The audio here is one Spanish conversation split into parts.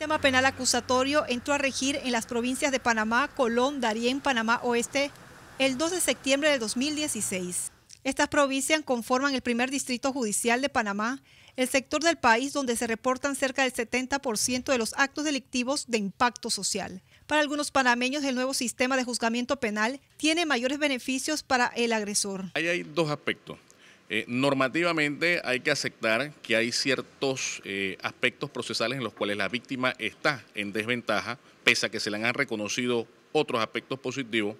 El sistema penal acusatorio entró a regir en las provincias de Panamá, Colón, Darién, Panamá Oeste el 2 de septiembre de 2016. Estas provincias conforman el primer distrito judicial de Panamá, el sector del país donde se reportan cerca del 70% de los actos delictivos de impacto social. Para algunos panameños, el nuevo sistema de juzgamiento penal tiene mayores beneficios para el agresor. Ahí hay dos aspectos. Eh, normativamente hay que aceptar que hay ciertos eh, aspectos procesales en los cuales la víctima está en desventaja, pese a que se le han reconocido otros aspectos positivos.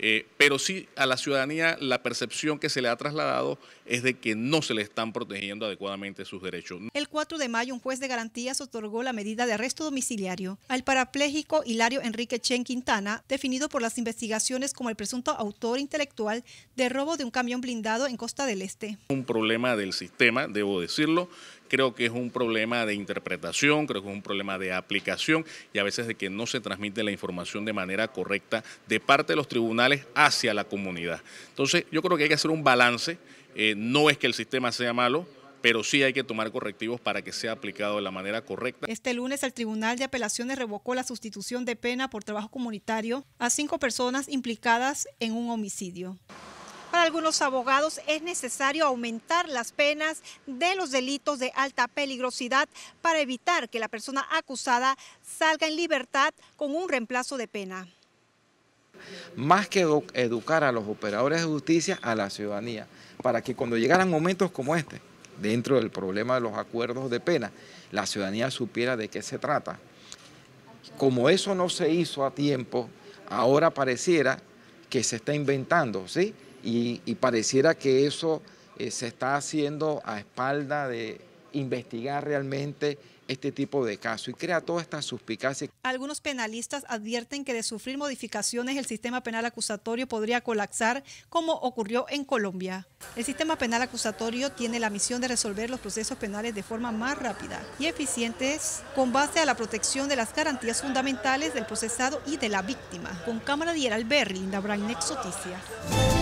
Eh, pero sí a la ciudadanía la percepción que se le ha trasladado es de que no se le están protegiendo adecuadamente sus derechos. El 4 de mayo un juez de garantías otorgó la medida de arresto domiciliario al parapléjico Hilario Enrique Chen Quintana, definido por las investigaciones como el presunto autor intelectual de robo de un camión blindado en Costa del Este. Un problema del sistema, debo decirlo creo que es un problema de interpretación, creo que es un problema de aplicación y a veces de que no se transmite la información de manera correcta de parte de los tribunales hacia la comunidad. Entonces, yo creo que hay que hacer un balance. Eh, no es que el sistema sea malo, pero sí hay que tomar correctivos para que sea aplicado de la manera correcta. Este lunes el Tribunal de Apelaciones revocó la sustitución de pena por trabajo comunitario a cinco personas implicadas en un homicidio algunos abogados, es necesario aumentar las penas de los delitos de alta peligrosidad para evitar que la persona acusada salga en libertad con un reemplazo de pena. Más que educar a los operadores de justicia, a la ciudadanía, para que cuando llegaran momentos como este, dentro del problema de los acuerdos de pena, la ciudadanía supiera de qué se trata. Como eso no se hizo a tiempo, ahora pareciera que se está inventando, ¿sí? y, pareciera que eso eh, se está haciendo a espalda de investigar realmente este tipo de caso y crea toda esta suspicacia. Algunos penalistas advierten que de sufrir modificaciones el sistema penal acusatorio podría colapsar como ocurrió en Colombia. El sistema penal acusatorio tiene la misión de resolver los procesos penales de forma más rápida y eficiente con base a la protección de las garantías fundamentales del procesado y de la víctima. Con cámara de La Berry, Noticias.